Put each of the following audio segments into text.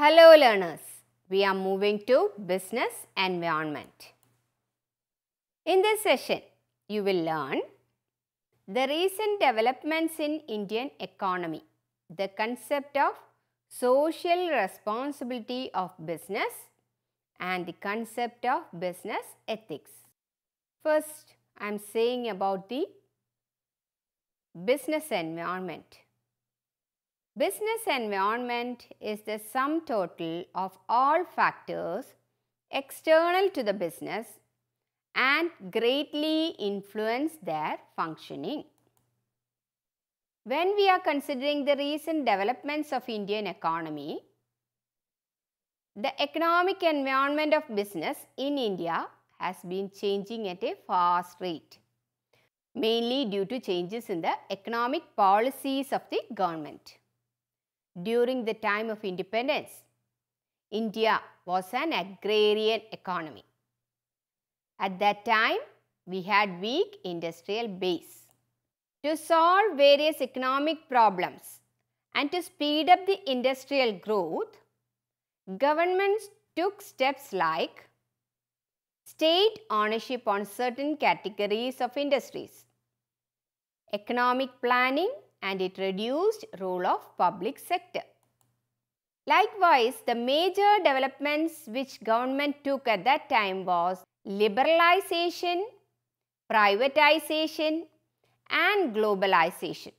Hello learners, we are moving to business environment. In this session, you will learn the recent developments in Indian economy, the concept of social responsibility of business and the concept of business ethics. First, I am saying about the business environment. Business environment is the sum total of all factors external to the business and greatly influence their functioning. When we are considering the recent developments of Indian economy, the economic environment of business in India has been changing at a fast rate, mainly due to changes in the economic policies of the government during the time of independence, India was an agrarian economy. At that time, we had weak industrial base. To solve various economic problems and to speed up the industrial growth, governments took steps like state ownership on certain categories of industries, economic planning and it reduced role of public sector. Likewise, the major developments which government took at that time was liberalization, privatization and globalization.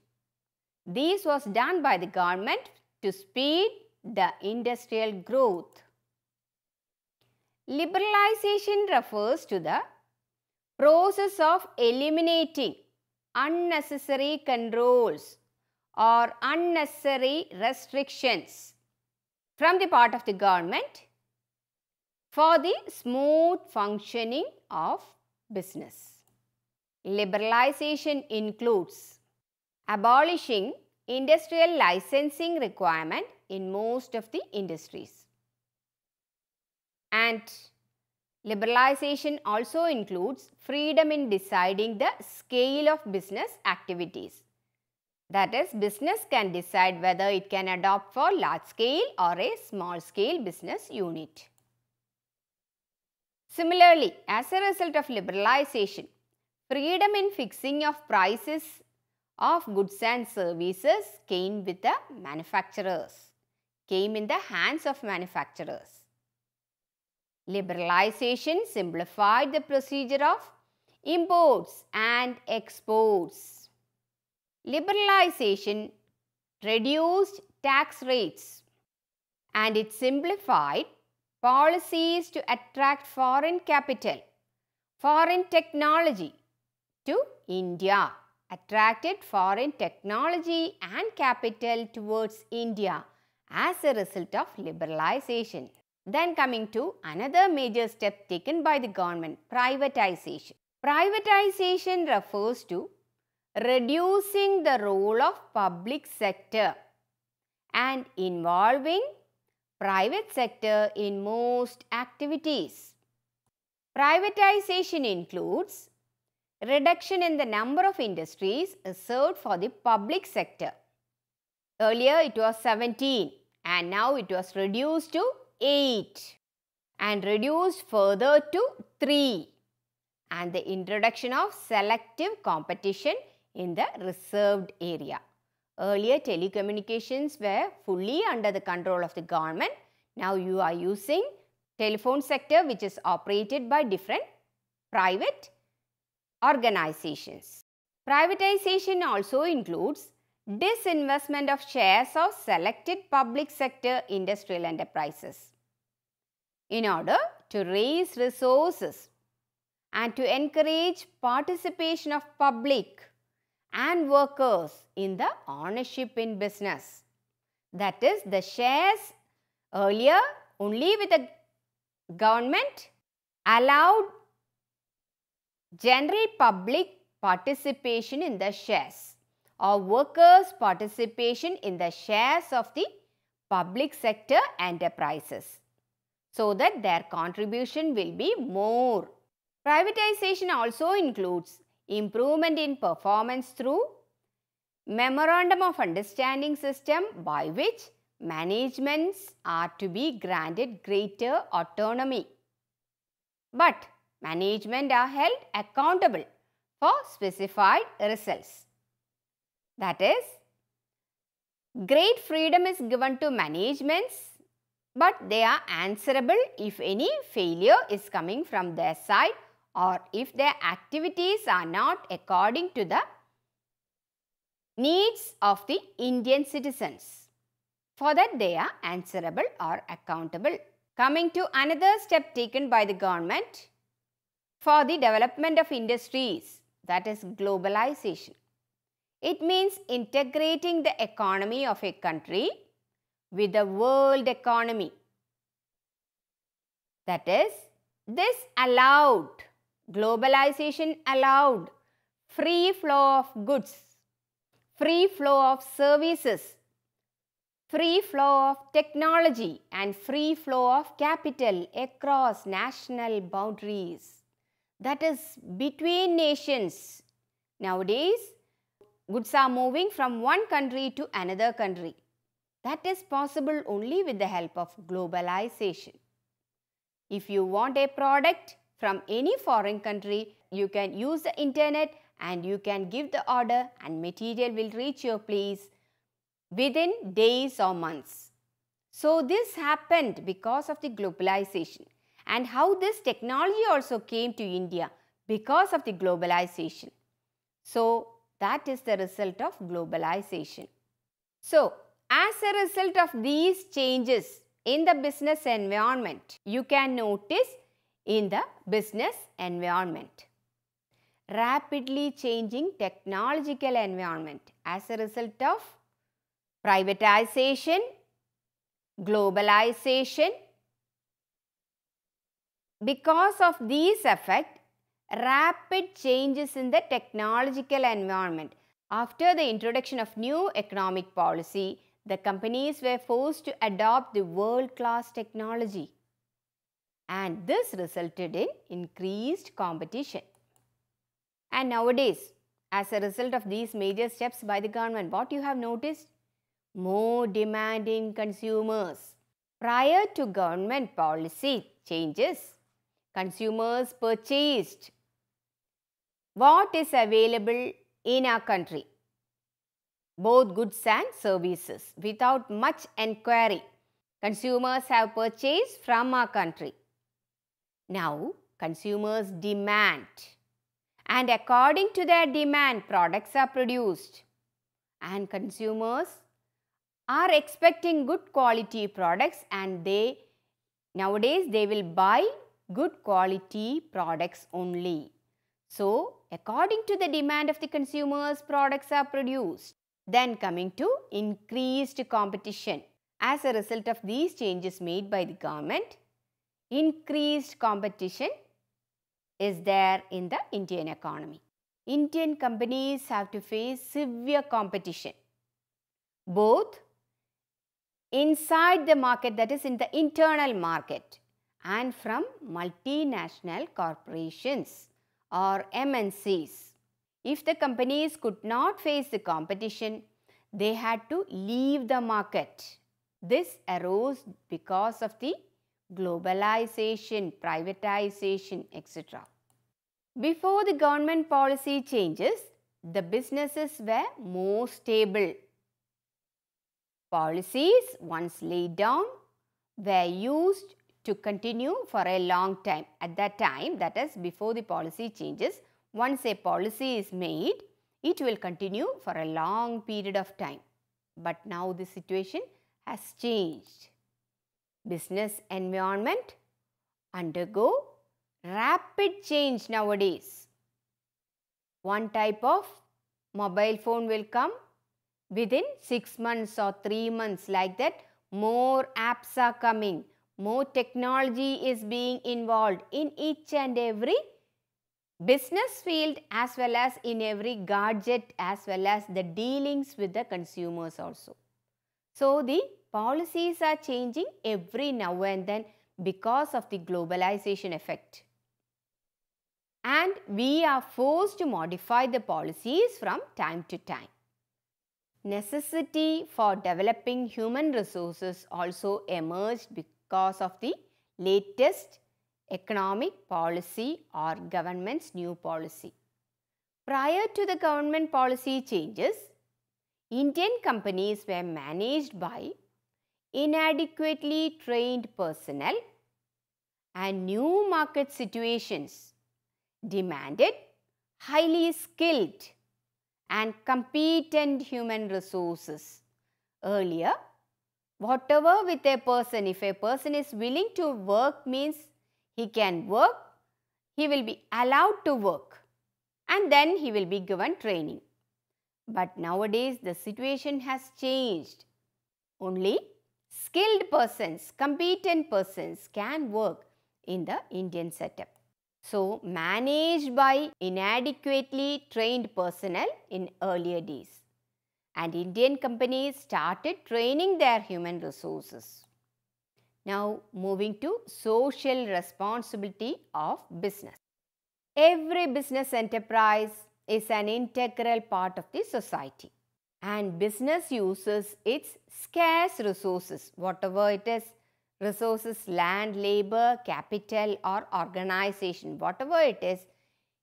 This was done by the government to speed the industrial growth. Liberalization refers to the process of eliminating unnecessary controls or unnecessary restrictions from the part of the government for the smooth functioning of business. Liberalization includes abolishing industrial licensing requirement in most of the industries and Liberalization also includes freedom in deciding the scale of business activities. That is, business can decide whether it can adopt for large scale or a small scale business unit. Similarly, as a result of liberalization, freedom in fixing of prices of goods and services came with the manufacturers, came in the hands of manufacturers. Liberalization simplified the procedure of imports and exports. Liberalization reduced tax rates and it simplified policies to attract foreign capital, foreign technology to India, attracted foreign technology and capital towards India as a result of liberalization. Then coming to another major step taken by the government, privatization. Privatization refers to reducing the role of public sector and involving private sector in most activities. Privatization includes reduction in the number of industries served for the public sector. Earlier it was 17 and now it was reduced to 8 and reduced further to 3 and the introduction of selective competition in the reserved area. Earlier telecommunications were fully under the control of the government. Now you are using telephone sector which is operated by different private organizations. Privatization also includes disinvestment of shares of selected public sector industrial enterprises in order to raise resources and to encourage participation of public and workers in the ownership in business. That is the shares earlier only with the government allowed general public participation in the shares or workers' participation in the shares of the public sector enterprises so that their contribution will be more. Privatization also includes improvement in performance through memorandum of understanding system by which managements are to be granted greater autonomy. But management are held accountable for specified results. That is, great freedom is given to managements but they are answerable if any failure is coming from their side or if their activities are not according to the needs of the Indian citizens. For that they are answerable or accountable. Coming to another step taken by the government for the development of industries that is globalization. It means integrating the economy of a country with the world economy. That is, this allowed, globalization allowed free flow of goods, free flow of services, free flow of technology and free flow of capital across national boundaries. That is between nations. Nowadays, goods are moving from one country to another country. That is possible only with the help of globalization. If you want a product from any foreign country, you can use the internet and you can give the order and material will reach your place within days or months. So this happened because of the globalization and how this technology also came to India because of the globalization. So that is the result of globalization. So, as a result of these changes in the business environment, you can notice in the business environment. Rapidly changing technological environment as a result of privatization, globalization. Because of these effect, rapid changes in the technological environment. After the introduction of new economic policy, the companies were forced to adopt the world-class technology and this resulted in increased competition. And nowadays, as a result of these major steps by the government, what you have noticed? More demanding consumers. Prior to government policy changes, consumers purchased what is available in our country, both goods and services. Without much enquiry, consumers have purchased from our country. Now, consumers demand and according to their demand, products are produced and consumers are expecting good quality products and they nowadays they will buy good quality products only. So, according to the demand of the consumers, products are produced. Then coming to increased competition. As a result of these changes made by the government, increased competition is there in the Indian economy. Indian companies have to face severe competition, both inside the market that is in the internal market and from multinational corporations or MNCs. If the companies could not face the competition, they had to leave the market. This arose because of the globalization, privatization, etc. Before the government policy changes, the businesses were more stable. Policies once laid down were used to continue for a long time. At that time, that is before the policy changes, once a policy is made, it will continue for a long period of time. But now the situation has changed. Business environment undergo rapid change nowadays. One type of mobile phone will come within 6 months or 3 months like that more apps are coming more technology is being involved in each and every business field as well as in every gadget as well as the dealings with the consumers also. So, the policies are changing every now and then because of the globalization effect. And we are forced to modify the policies from time to time. Necessity for developing human resources also emerged because because of the latest economic policy or government's new policy. Prior to the government policy changes, Indian companies were managed by inadequately trained personnel and new market situations demanded highly skilled and competent human resources. Earlier, whatever with a person, if a person is willing to work means he can work, he will be allowed to work and then he will be given training. But nowadays the situation has changed. Only skilled persons, competent persons can work in the Indian setup. So managed by inadequately trained personnel in earlier days and Indian companies started training their human resources. Now moving to social responsibility of business. Every business enterprise is an integral part of the society and business uses its scarce resources, whatever it is, resources, land, labor, capital or organization, whatever it is,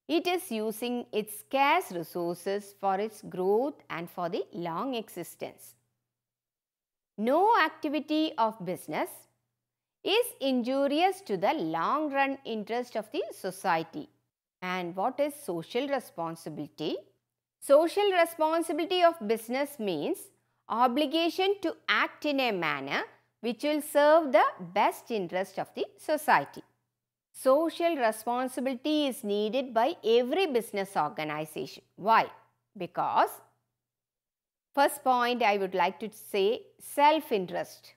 it is using its scarce resources for its growth and for the long existence. No activity of business is injurious to the long run interest of the society. And what is social responsibility? Social responsibility of business means obligation to act in a manner which will serve the best interest of the society. Social responsibility is needed by every business organization. Why? Because First point I would like to say self-interest.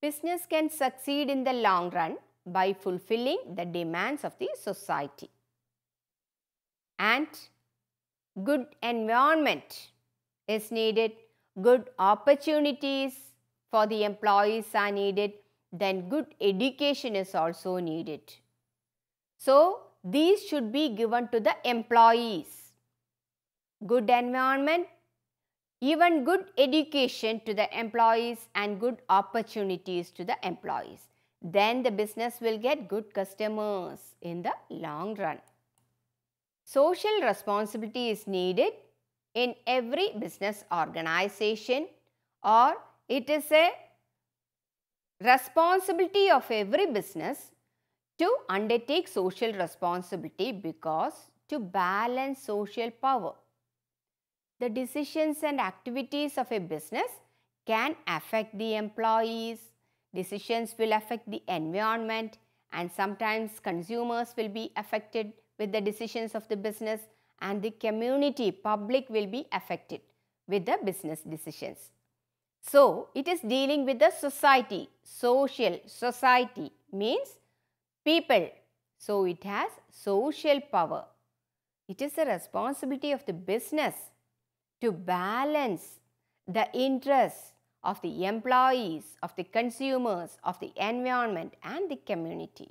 Business can succeed in the long run by fulfilling the demands of the society. And good environment is needed, good opportunities for the employees are needed, then good education is also needed. So, these should be given to the employees. Good environment, even good education to the employees and good opportunities to the employees. Then the business will get good customers in the long run. Social responsibility is needed in every business organization or it is a responsibility of every business to undertake social responsibility because to balance social power. The decisions and activities of a business can affect the employees, decisions will affect the environment and sometimes consumers will be affected with the decisions of the business and the community, public will be affected with the business decisions. So, it is dealing with the society, social society means people. So it has social power. It is the responsibility of the business to balance the interests of the employees, of the consumers, of the environment and the community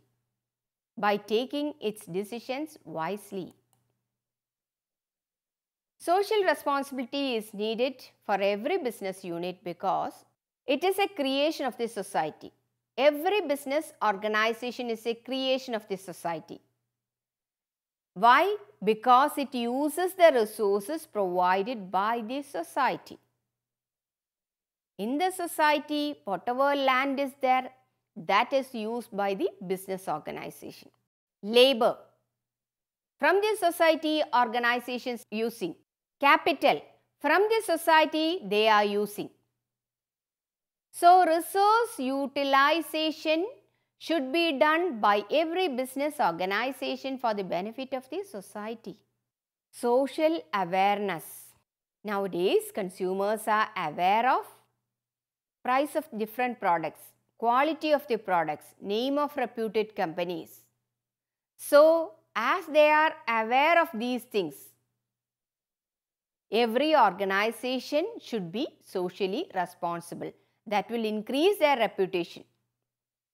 by taking its decisions wisely. Social responsibility is needed for every business unit because it is a creation of the society. Every business organization is a creation of the society. Why? Because it uses the resources provided by the society. In the society, whatever land is there, that is used by the business organization. Labor. From the society, organizations using. Capital. From the society, they are using. So, resource utilization should be done by every business organization for the benefit of the society. Social awareness. Nowadays, consumers are aware of price of different products, quality of the products, name of reputed companies. So, as they are aware of these things, every organization should be socially responsible that will increase their reputation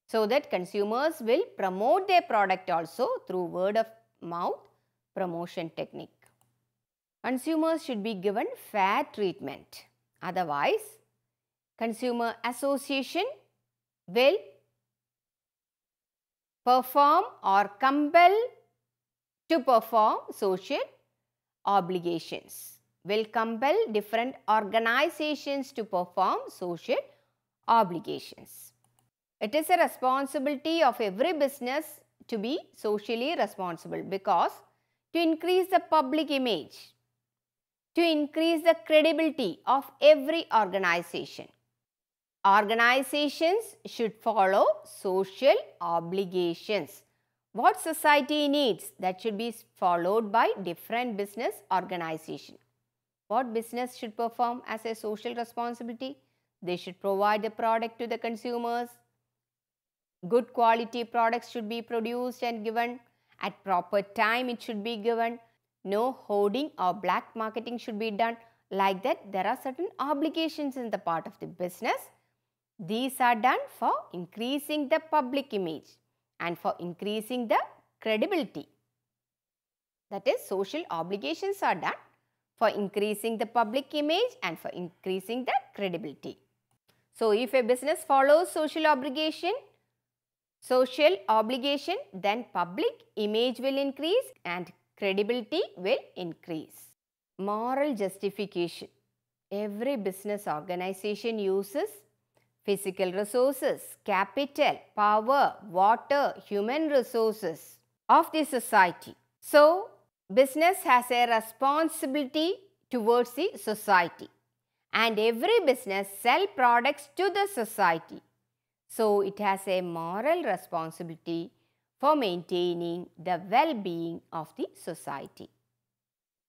so that consumers will promote their product also through word of mouth promotion technique. Consumers should be given fair treatment. Otherwise, consumer association will perform or compel to perform social obligations, will compel different organizations to perform social obligations. It is a responsibility of every business to be socially responsible because to increase the public image, to increase the credibility of every organization. Organizations should follow social obligations. What society needs that should be followed by different business organization. What business should perform as a social responsibility? They should provide the product to the consumers. Good quality products should be produced and given. At proper time it should be given. No hoarding or black marketing should be done. Like that there are certain obligations in the part of the business. These are done for increasing the public image and for increasing the credibility. That is social obligations are done for increasing the public image and for increasing the credibility. So, if a business follows social obligation, social obligation, then public image will increase and credibility will increase. Moral justification. Every business organization uses physical resources, capital, power, water, human resources of the society. So, business has a responsibility towards the society and every business sell products to the society. So it has a moral responsibility for maintaining the well-being of the society.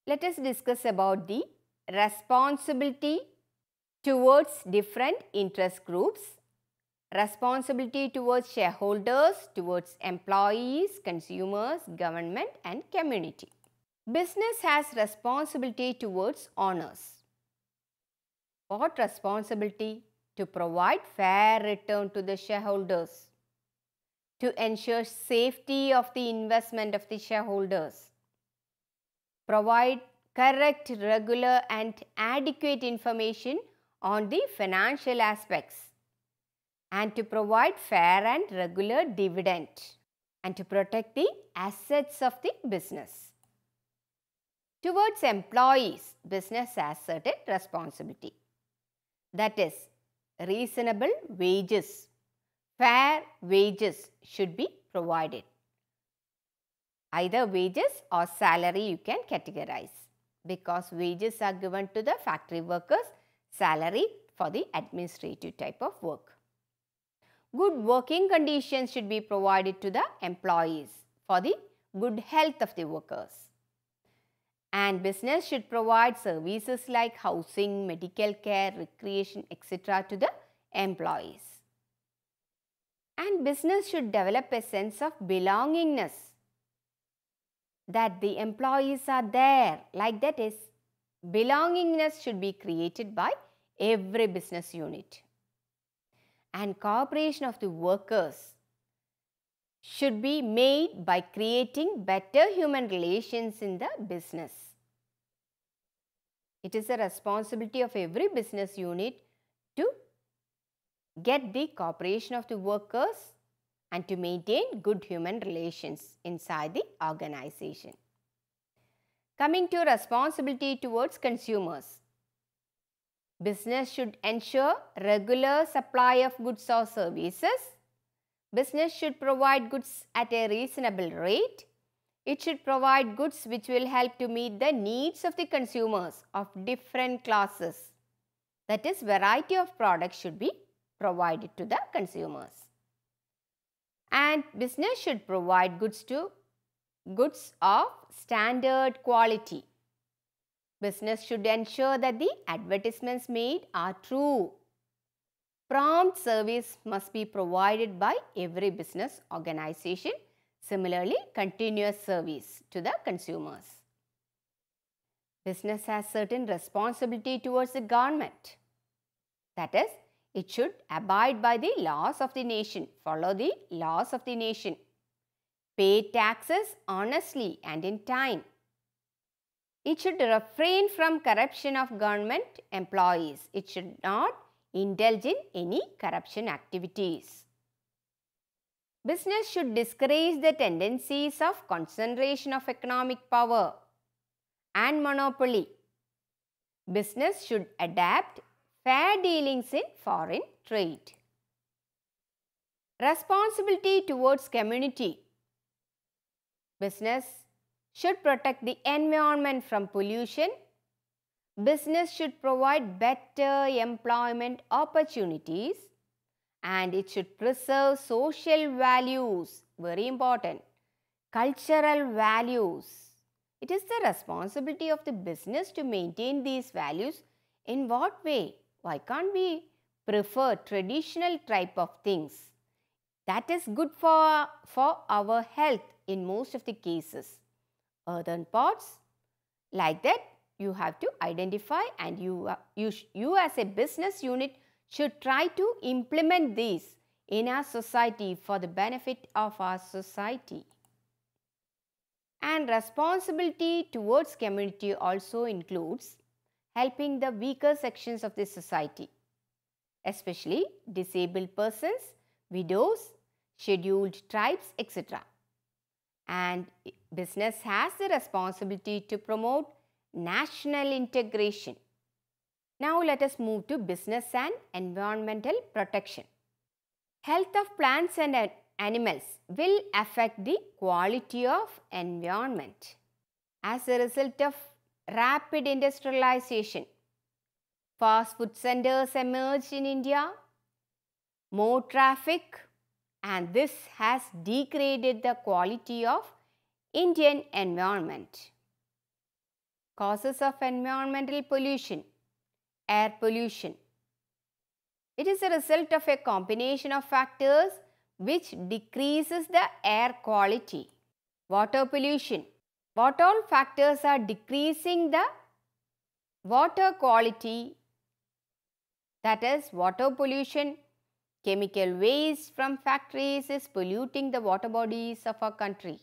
Let us discuss about the responsibility towards different interest groups, responsibility towards shareholders, towards employees, consumers, government and community. Business has responsibility towards owners what responsibility to provide fair return to the shareholders, to ensure safety of the investment of the shareholders, provide correct, regular and adequate information on the financial aspects, and to provide fair and regular dividend, and to protect the assets of the business. Towards employees, business has certain responsibility that is reasonable wages, fair wages should be provided. Either wages or salary you can categorize because wages are given to the factory workers, salary for the administrative type of work. Good working conditions should be provided to the employees for the good health of the workers. And business should provide services like housing, medical care, recreation, etc. to the employees. And business should develop a sense of belongingness that the employees are there like that is belongingness should be created by every business unit and cooperation of the workers should be made by creating better human relations in the business. It is the responsibility of every business unit to get the cooperation of the workers and to maintain good human relations inside the organization. Coming to responsibility towards consumers. Business should ensure regular supply of goods or services Business should provide goods at a reasonable rate. It should provide goods which will help to meet the needs of the consumers of different classes. That is variety of products should be provided to the consumers. And business should provide goods to goods of standard quality. Business should ensure that the advertisements made are true prompt service must be provided by every business organization. Similarly, continuous service to the consumers. Business has certain responsibility towards the government. That is, it should abide by the laws of the nation, follow the laws of the nation, pay taxes honestly and in time. It should refrain from corruption of government employees. It should not indulge in any corruption activities. Business should discourage the tendencies of concentration of economic power and monopoly. Business should adapt fair dealings in foreign trade. Responsibility towards community. Business should protect the environment from pollution Business should provide better employment opportunities and it should preserve social values, very important, cultural values. It is the responsibility of the business to maintain these values in what way? Why can't we prefer traditional type of things? That is good for, for our health in most of the cases. Earthen pots like that you have to identify and you, uh, you, you as a business unit should try to implement these in our society for the benefit of our society. And responsibility towards community also includes helping the weaker sections of the society, especially disabled persons, widows, scheduled tribes, etc. And business has the responsibility to promote national integration. Now let us move to business and environmental protection. Health of plants and animals will affect the quality of environment. As a result of rapid industrialization, fast food centers emerged in India, more traffic and this has degraded the quality of Indian environment. Causes of environmental pollution Air pollution It is a result of a combination of factors which decreases the air quality. Water pollution What all factors are decreasing the water quality that is water pollution Chemical waste from factories is polluting the water bodies of our country.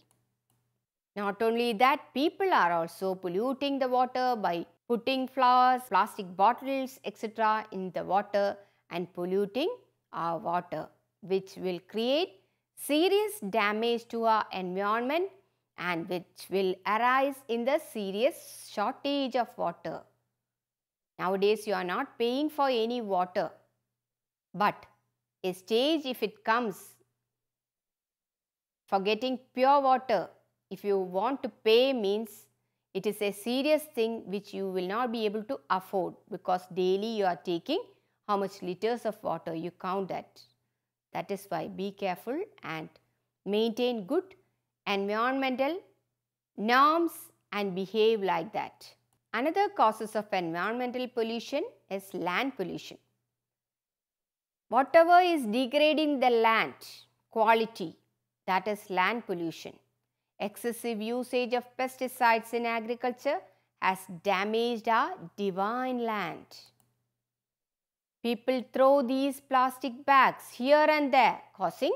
Not only that, people are also polluting the water by putting flowers, plastic bottles, etc. in the water and polluting our water, which will create serious damage to our environment and which will arise in the serious shortage of water. Nowadays, you are not paying for any water. But a stage if it comes for getting pure water if you want to pay means it is a serious thing which you will not be able to afford because daily you are taking how much liters of water you count that. That is why be careful and maintain good environmental norms and behave like that. Another causes of environmental pollution is land pollution. Whatever is degrading the land quality that is land pollution. Excessive usage of pesticides in agriculture has damaged our divine land. People throw these plastic bags here and there causing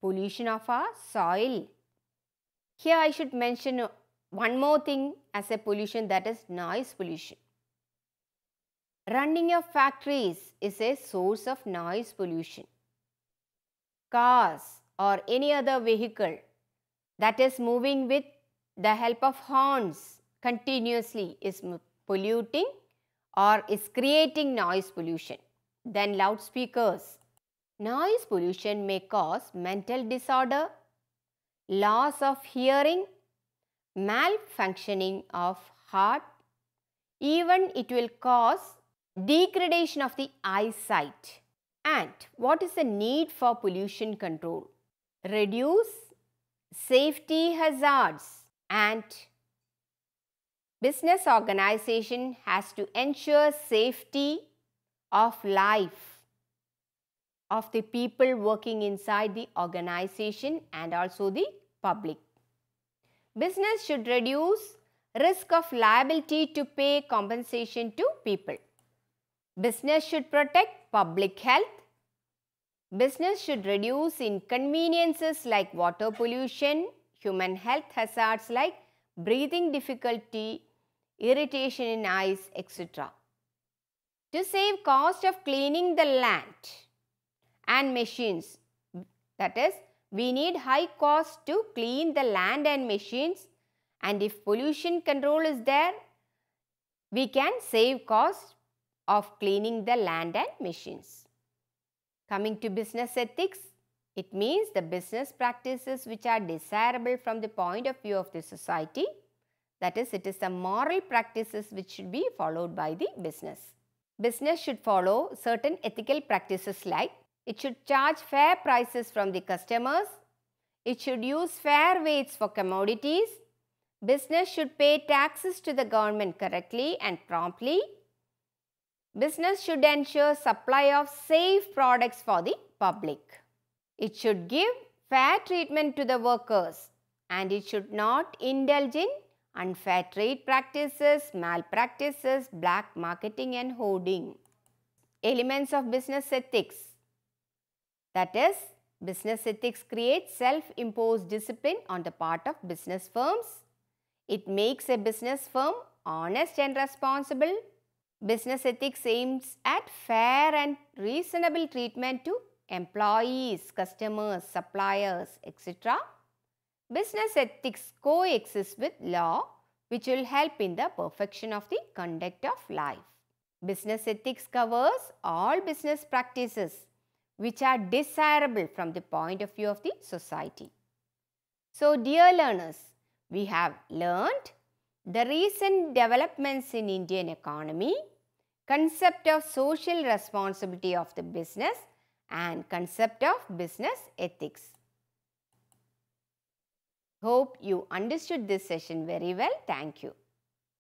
pollution of our soil. Here I should mention one more thing as a pollution that is noise pollution. Running of factories is a source of noise pollution. Cars or any other vehicle that is moving with the help of horns continuously is polluting or is creating noise pollution. Then loudspeakers. Noise pollution may cause mental disorder, loss of hearing, malfunctioning of heart, even it will cause degradation of the eyesight. And what is the need for pollution control? Reduce safety hazards and business organization has to ensure safety of life of the people working inside the organization and also the public. Business should reduce risk of liability to pay compensation to people. Business should protect public health Business should reduce inconveniences like water pollution, human health hazards like breathing difficulty, irritation in eyes, etc. To save cost of cleaning the land and machines, that is, we need high cost to clean the land and machines and if pollution control is there, we can save cost of cleaning the land and machines. Coming to business ethics, it means the business practices which are desirable from the point of view of the society. That is, it is the moral practices which should be followed by the business. Business should follow certain ethical practices like it should charge fair prices from the customers, it should use fair weights for commodities, business should pay taxes to the government correctly and promptly, Business should ensure supply of safe products for the public. It should give fair treatment to the workers and it should not indulge in unfair trade practices, malpractices, black marketing and hoarding. Elements of business ethics. That is, business ethics creates self-imposed discipline on the part of business firms. It makes a business firm honest and responsible Business ethics aims at fair and reasonable treatment to employees, customers, suppliers, etc. Business ethics coexists with law which will help in the perfection of the conduct of life. Business ethics covers all business practices which are desirable from the point of view of the society. So dear learners, we have learnt the recent developments in Indian economy, concept of social responsibility of the business and concept of business ethics. Hope you understood this session very well. Thank you.